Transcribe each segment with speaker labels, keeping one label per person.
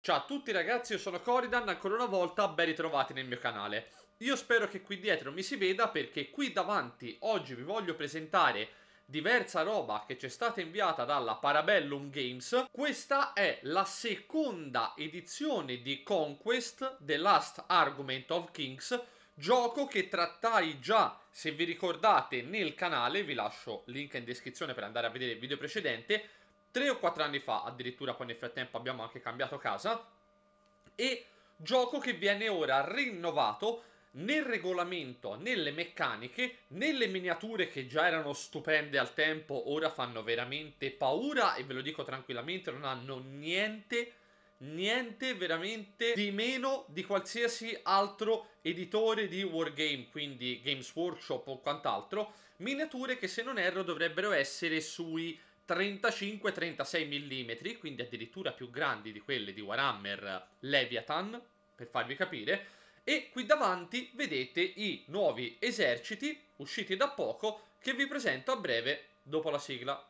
Speaker 1: Ciao a tutti ragazzi, io sono Coridan, ancora una volta ben ritrovati nel mio canale. Io spero che qui dietro mi si veda perché qui davanti oggi vi voglio presentare diversa roba che ci è stata inviata dalla Parabellum Games. Questa è la seconda edizione di Conquest, The Last Argument of Kings, gioco che trattai già, se vi ricordate, nel canale, vi lascio link in descrizione per andare a vedere il video precedente, 3 o quattro anni fa, addirittura poi nel frattempo abbiamo anche cambiato casa, e gioco che viene ora rinnovato nel regolamento, nelle meccaniche, nelle miniature che già erano stupende al tempo, ora fanno veramente paura e ve lo dico tranquillamente, non hanno niente niente veramente di meno di qualsiasi altro editore di wargame, quindi Games Workshop o quant'altro, miniature che se non erro dovrebbero essere sui 35-36 mm, quindi addirittura più grandi di quelle di Warhammer Leviathan, per farvi capire. E qui davanti vedete i nuovi eserciti usciti da poco che vi presento a breve dopo la sigla.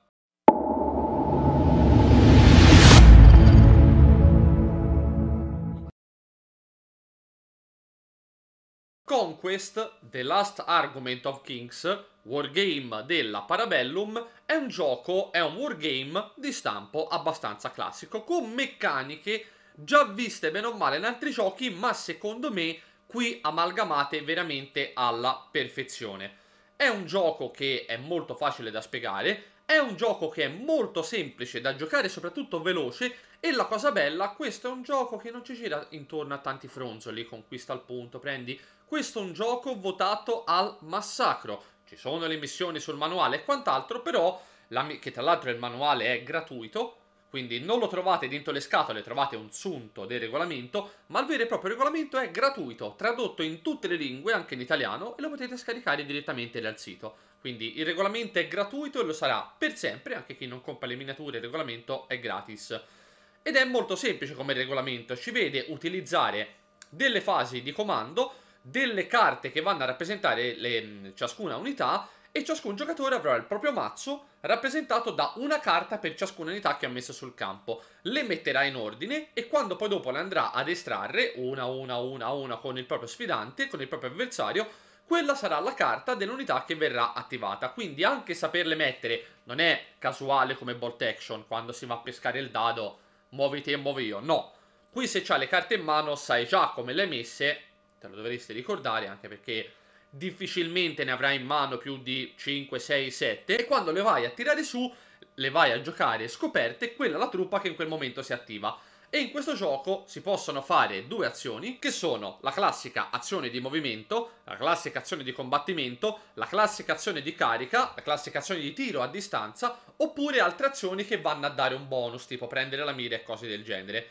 Speaker 1: Conquest, The Last Argument of Kings, wargame della Parabellum è un gioco, è un wargame di stampo abbastanza classico, con meccaniche già viste bene o male in altri giochi, ma secondo me qui amalgamate veramente alla perfezione. È un gioco che è molto facile da spiegare, è un gioco che è molto semplice da giocare, soprattutto veloce, e la cosa bella, questo è un gioco che non ci gira intorno a tanti fronzoli, conquista il punto, prendi... Questo è un gioco votato al massacro, ci sono le missioni sul manuale e quant'altro, però, la, che tra l'altro il manuale è gratuito, quindi non lo trovate dentro le scatole, trovate un sunto del regolamento, ma il vero e proprio regolamento è gratuito, tradotto in tutte le lingue, anche in italiano, e lo potete scaricare direttamente dal sito. Quindi il regolamento è gratuito e lo sarà per sempre, anche chi non compra le miniature, il regolamento è gratis. Ed è molto semplice come regolamento, ci vede utilizzare delle fasi di comando delle carte che vanno a rappresentare le, mm, ciascuna unità e ciascun giocatore avrà il proprio mazzo rappresentato da una carta per ciascuna unità che ha messo sul campo. Le metterà in ordine e quando poi dopo le andrà ad estrarre una, una, una, una con il proprio sfidante, con il proprio avversario, quella sarà la carta dell'unità che verrà attivata. Quindi anche saperle mettere non è casuale come bolt action, quando si va a pescare il dado, muovi te e muovi io, no. Qui se c'hai le carte in mano sai già come le hai messe te lo dovresti ricordare anche perché difficilmente ne avrai in mano più di 5, 6, 7 e quando le vai a tirare su, le vai a giocare scoperte, quella è la truppa che in quel momento si attiva. E in questo gioco si possono fare due azioni che sono la classica azione di movimento, la classica azione di combattimento, la classica azione di carica, la classica azione di tiro a distanza oppure altre azioni che vanno a dare un bonus tipo prendere la mira e cose del genere.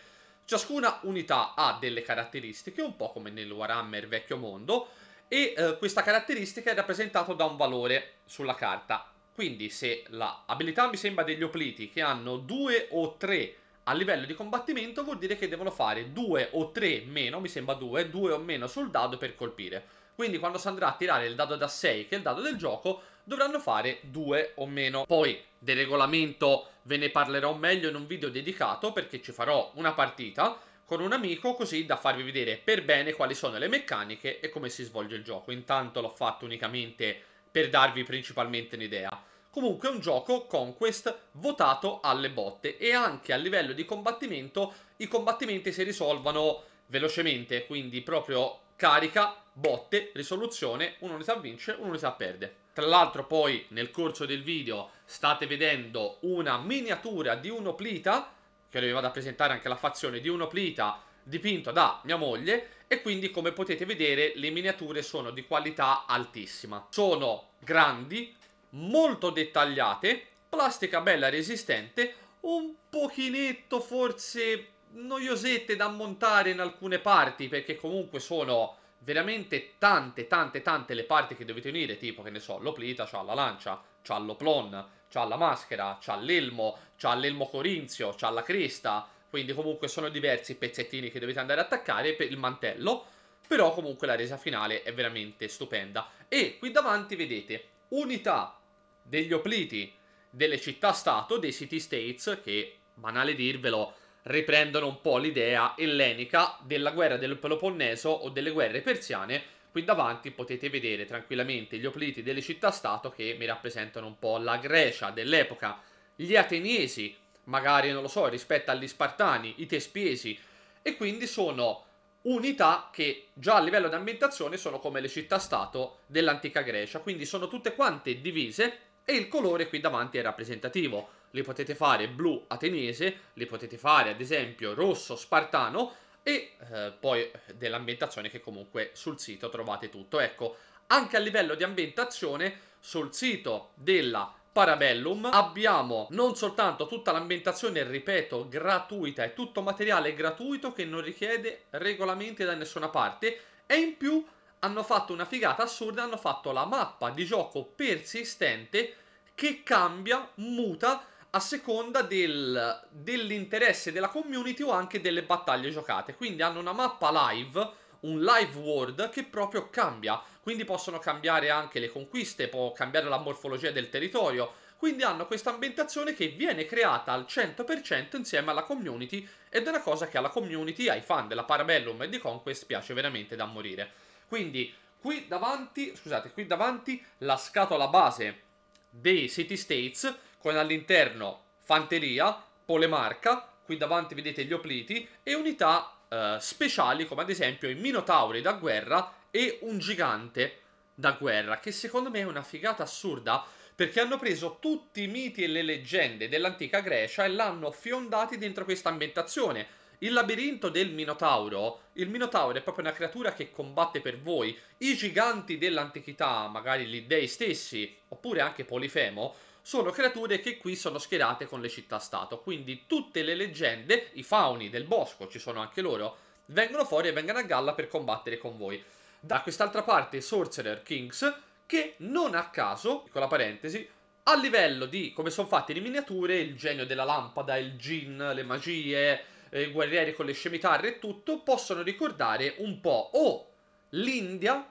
Speaker 1: Ciascuna unità ha delle caratteristiche, un po' come nel Warhammer vecchio mondo, e eh, questa caratteristica è rappresentata da un valore sulla carta. Quindi se la abilità mi sembra degli opliti che hanno due o tre a livello di combattimento vuol dire che devono fare 2 o 3 meno, mi sembra 2, 2 o meno sul dado per colpire. Quindi quando si andrà a tirare il dado da 6, che è il dado del gioco, dovranno fare 2 o meno. Poi del regolamento ve ne parlerò meglio in un video dedicato perché ci farò una partita con un amico così da farvi vedere per bene quali sono le meccaniche e come si svolge il gioco. Intanto l'ho fatto unicamente per darvi principalmente un'idea. Comunque è un gioco Conquest votato alle botte e anche a livello di combattimento i combattimenti si risolvono velocemente, quindi proprio carica, botte, risoluzione, un'unità vince, un'unità perde. Tra l'altro poi nel corso del video state vedendo una miniatura di un Oplita, che vi vado a presentare anche la fazione di un Oplita dipinto da mia moglie e quindi come potete vedere le miniature sono di qualità altissima. Sono grandi, molto dettagliate, plastica bella resistente, un pochinetto forse noiosette da montare in alcune parti perché comunque sono veramente tante tante tante le parti che dovete unire tipo che ne so l'oplita c'ha la lancia c'ha l'oplon c'ha la maschera c'ha l'elmo c'ha l'elmo corinzio c'ha la cresta quindi comunque sono diversi pezzettini che dovete andare ad attaccare per il mantello però comunque la resa finale è veramente stupenda e qui davanti vedete unità degli opliti delle città-stato, dei city-states, che, banale dirvelo, riprendono un po' l'idea ellenica della guerra del Peloponneso o delle guerre persiane. Qui davanti potete vedere tranquillamente gli opliti delle città-stato che mi rappresentano un po' la Grecia dell'epoca, gli ateniesi, magari non lo so, rispetto agli spartani, i tespiesi, e quindi sono unità che già a livello di ambientazione sono come le città-stato dell'antica Grecia, quindi sono tutte quante divise e il colore qui davanti è rappresentativo. Li potete fare blu ateniese, li potete fare ad esempio rosso spartano e eh, poi dell'ambientazione che comunque sul sito trovate tutto. Ecco, anche a livello di ambientazione sul sito della Parabellum abbiamo non soltanto tutta l'ambientazione, ripeto, gratuita e tutto materiale gratuito che non richiede regolamenti da nessuna parte e in più hanno fatto una figata assurda, hanno fatto la mappa di gioco persistente che cambia, muta a seconda del, dell'interesse della community o anche delle battaglie giocate. Quindi hanno una mappa live, un live world che proprio cambia quindi possono cambiare anche le conquiste, può cambiare la morfologia del territorio, quindi hanno questa ambientazione che viene creata al 100% insieme alla community ed è una cosa che alla community, ai fan della Parabellum e di Conquest piace veramente da morire. Quindi qui davanti, scusate, qui davanti la scatola base dei City States con all'interno fanteria, polemarca, qui davanti vedete gli opliti e unità eh, speciali come ad esempio i minotauri da guerra e un gigante da guerra, che secondo me è una figata assurda perché hanno preso tutti i miti e le leggende dell'antica Grecia e l'hanno fiondati dentro questa ambientazione. Il labirinto del Minotauro, il Minotauro è proprio una creatura che combatte per voi. I giganti dell'antichità, magari gli dei stessi, oppure anche Polifemo, sono creature che qui sono schierate con le città-stato, quindi tutte le leggende, i fauni del bosco, ci sono anche loro, vengono fuori e vengono a galla per combattere con voi da quest'altra parte Sorcerer Kings, che non a caso, con la parentesi, a livello di come sono fatte le miniature, il genio della lampada, il gin, le magie, eh, i guerrieri con le scimitarre e tutto, possono ricordare un po' o l'India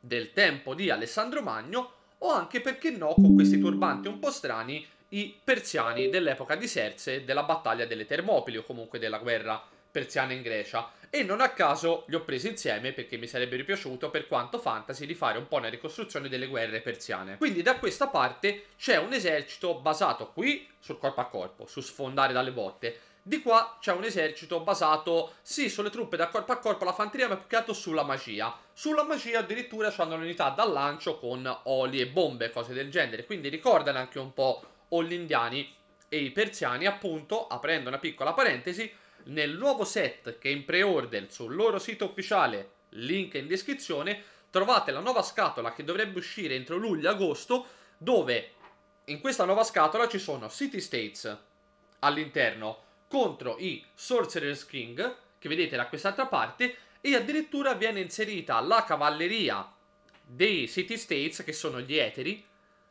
Speaker 1: del tempo di Alessandro Magno, o anche perché no, con questi turbanti un po' strani, i persiani dell'epoca di Serse, della battaglia delle Termopili o comunque della guerra persiana in Grecia e non a caso li ho presi insieme perché mi sarebbe piaciuto per quanto fantasy di fare un po' una ricostruzione delle guerre persiane. Quindi da questa parte c'è un esercito basato qui sul corpo a corpo, su sfondare dalle botte. Di qua c'è un esercito basato sì sulle truppe da corpo a corpo, la fanteria, ma più che altro sulla magia. Sulla magia addirittura hanno un'unità da lancio con oli e bombe, cose del genere. Quindi ricordano anche un po' o gli indiani e i persiani, appunto, aprendo una piccola parentesi, nel nuovo set che è in pre-order sul loro sito ufficiale, link in descrizione, trovate la nuova scatola che dovrebbe uscire entro luglio-agosto, dove in questa nuova scatola ci sono City States all'interno contro i Sorcerer's King, che vedete da quest'altra parte, e addirittura viene inserita la cavalleria dei City States, che sono gli Eteri,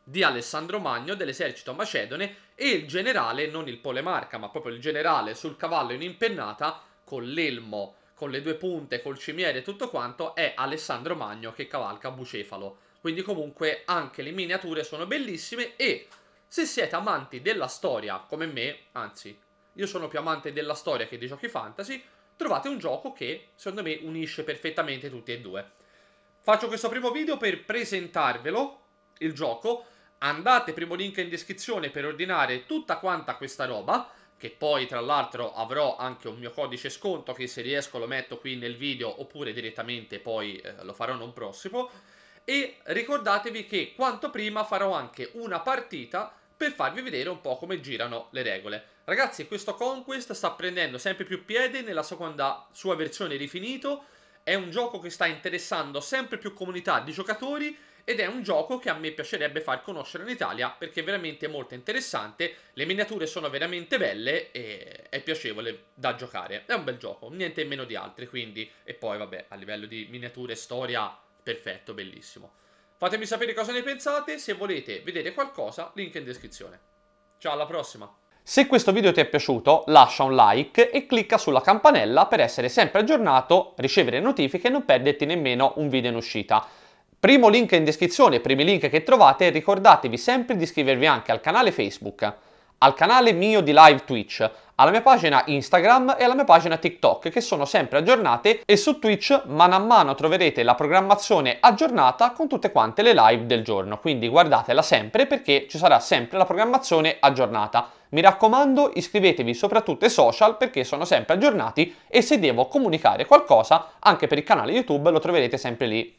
Speaker 1: di Alessandro Magno dell'esercito macedone e il generale, non il polemarca, ma proprio il generale sul cavallo in impennata con l'elmo, con le due punte, col cimiere e tutto quanto, è Alessandro Magno che cavalca Bucefalo. Quindi comunque anche le miniature sono bellissime e se siete amanti della storia come me, anzi io sono più amante della storia che di giochi fantasy, trovate un gioco che secondo me unisce perfettamente tutti e due. Faccio questo primo video per presentarvelo il gioco Andate, primo link in descrizione per ordinare tutta quanta questa roba che poi tra l'altro avrò anche un mio codice sconto che se riesco lo metto qui nel video oppure direttamente poi eh, lo farò in un prossimo e ricordatevi che quanto prima farò anche una partita per farvi vedere un po' come girano le regole. Ragazzi questo Conquest sta prendendo sempre più piede nella seconda sua versione rifinito, è un gioco che sta interessando sempre più comunità di giocatori ed è un gioco che a me piacerebbe far conoscere in Italia perché è veramente molto interessante, le miniature sono veramente belle e è piacevole da giocare. È un bel gioco, niente meno di altri, quindi e poi vabbè, a livello di miniature e storia perfetto, bellissimo. Fatemi sapere cosa ne pensate, se volete vedere qualcosa, link in descrizione. Ciao, alla prossima! Se questo video ti è piaciuto lascia un like e clicca sulla campanella per essere sempre aggiornato, ricevere notifiche e non perderti nemmeno un video in uscita. Primo link in descrizione, primi link che trovate, ricordatevi sempre di iscrivervi anche al canale Facebook, al canale mio di live Twitch, alla mia pagina Instagram e alla mia pagina TikTok che sono sempre aggiornate e su Twitch mano a mano troverete la programmazione aggiornata con tutte quante le live del giorno, quindi guardatela sempre perché ci sarà sempre la programmazione aggiornata. Mi raccomando iscrivetevi soprattutto ai social perché sono sempre aggiornati e se devo comunicare qualcosa anche per il canale YouTube lo troverete sempre lì.